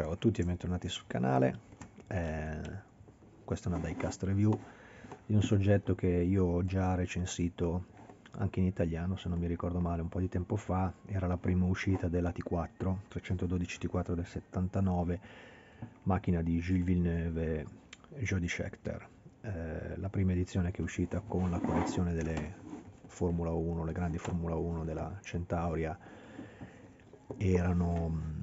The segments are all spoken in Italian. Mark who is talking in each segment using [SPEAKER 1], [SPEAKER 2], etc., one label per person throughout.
[SPEAKER 1] Ciao a tutti e bentornati sul canale, eh, questa è una diecast review di un soggetto che io ho già recensito anche in italiano se non mi ricordo male un po' di tempo fa, era la prima uscita della T4, 312 T4 del 79, macchina di Gilles Villeneuve e Jody Schechter, eh, la prima edizione che è uscita con la collezione delle Formula 1, le grandi Formula 1 della Centauria erano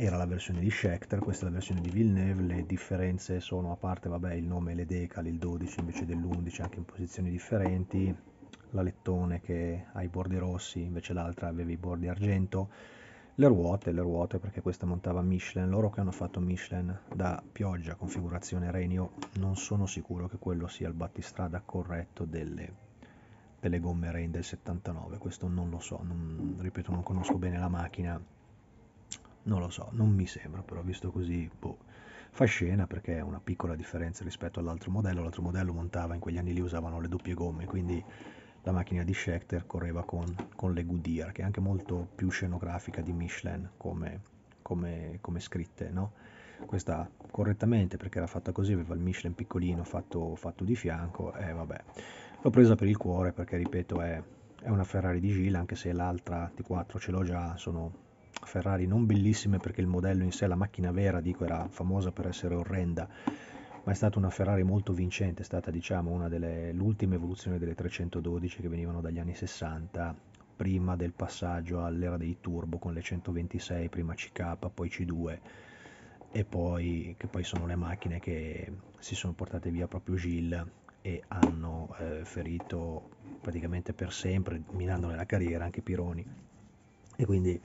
[SPEAKER 1] era la versione di Schecter, questa è la versione di Villeneuve, le differenze sono a parte vabbè, il nome le Ledecal, il 12 invece dell'11 anche in posizioni differenti, la lettone che ha i bordi rossi invece l'altra aveva i bordi argento, le ruote, le ruote perché questa montava Michelin, loro che hanno fatto Michelin da pioggia, configurazione Renio, non sono sicuro che quello sia il battistrada corretto delle, delle gomme Rain del 79, questo non lo so, non, ripeto non conosco bene la macchina, non lo so, non mi sembra, però visto così, boh, fa scena perché è una piccola differenza rispetto all'altro modello. L'altro modello montava, in quegli anni lì usavano le doppie gomme, quindi la macchina di Schechter correva con, con le Goodyear, che è anche molto più scenografica di Michelin come, come, come scritte, no? Questa correttamente perché era fatta così, aveva il Michelin piccolino fatto, fatto di fianco e eh, vabbè. L'ho presa per il cuore perché, ripeto, è, è una Ferrari di Gila, anche se l'altra T4 ce l'ho già, sono Ferrari non bellissime perché il modello in sé, la macchina vera, dico, era famosa per essere orrenda, ma è stata una Ferrari molto vincente, è stata diciamo una delle ultime evoluzioni delle 312 che venivano dagli anni 60, prima del passaggio all'era dei turbo con le 126, prima CK, poi C2 e poi che poi sono le macchine che si sono portate via proprio Gilles e hanno eh, ferito praticamente per sempre, minandone la carriera anche Pironi. E quindi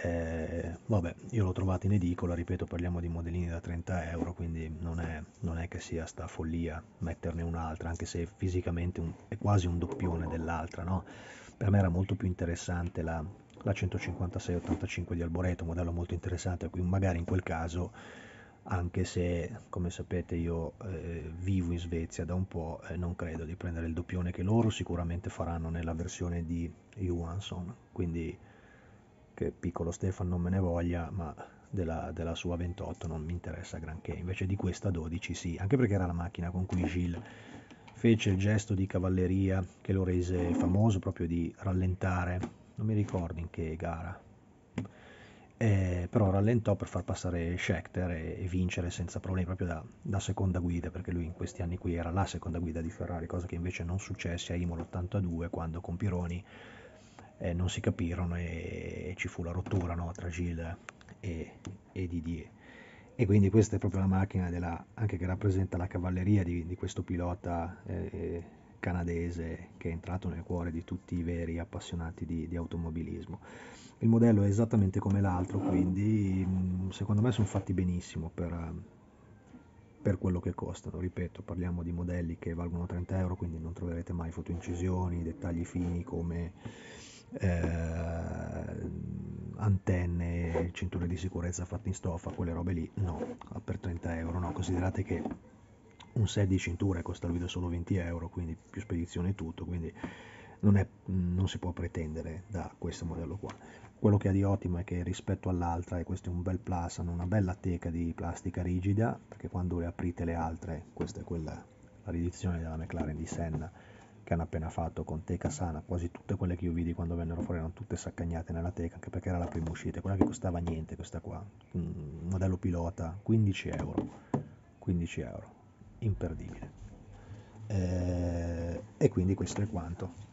[SPEAKER 1] eh, vabbè io l'ho trovata in edicola ripeto parliamo di modellini da 30 euro quindi non è, non è che sia sta follia metterne un'altra anche se fisicamente un, è quasi un doppione dell'altra no? per me era molto più interessante la, la 156-85 di Alboreto un modello molto interessante quindi magari in quel caso anche se come sapete io eh, vivo in Svezia da un po' e eh, non credo di prendere il doppione che loro sicuramente faranno nella versione di Johansson quindi che piccolo Stefano non me ne voglia, ma della, della, sua 28 non mi interessa granché, invece di questa 12 sì, anche perché era la macchina con cui Gilles fece il gesto di cavalleria che lo rese famoso proprio di rallentare, non mi ricordo in che gara, eh, però rallentò per far passare Schechter e, e vincere senza problemi proprio da, da, seconda guida perché lui in questi anni qui era la seconda guida di Ferrari cosa che invece non successe a Imola 82 quando con Pironi eh, non si capirono e, e, ci fu la rottura no, tra Gilles e, e, Didier. E quindi questa è proprio la macchina della, anche che rappresenta la cavalleria di, di questo pilota eh, canadese che è entrato nel cuore di tutti i veri appassionati di, di automobilismo. Il modello è esattamente come l'altro, quindi mm, secondo me sono fatti benissimo per, per quello che costano. Ripeto, parliamo di modelli che valgono 30 euro, quindi non troverete mai fotoincisioni, dettagli fini come eh, antenne, cinture di sicurezza fatte in stoffa, quelle robe lì, no, per 30 euro, no, considerate che un set di cinture costa lui da solo 20 euro, quindi più spedizione e tutto, quindi non, è, non si può pretendere da questo modello qua. Quello che ha di ottimo è che rispetto all'altra, e questo è un bel plus, hanno una bella teca di plastica rigida, perché quando le aprite le altre, questa è quella, la riduzione della McLaren di Senna, che hanno appena fatto con Teca Sana, quasi tutte quelle che io vidi quando vennero fuori erano tutte saccagnate nella Teca, anche perché era la prima uscita, quella che costava niente questa qua, mm, modello pilota, 15 euro, 15 euro, imperdibile. Eh, e quindi questo è quanto.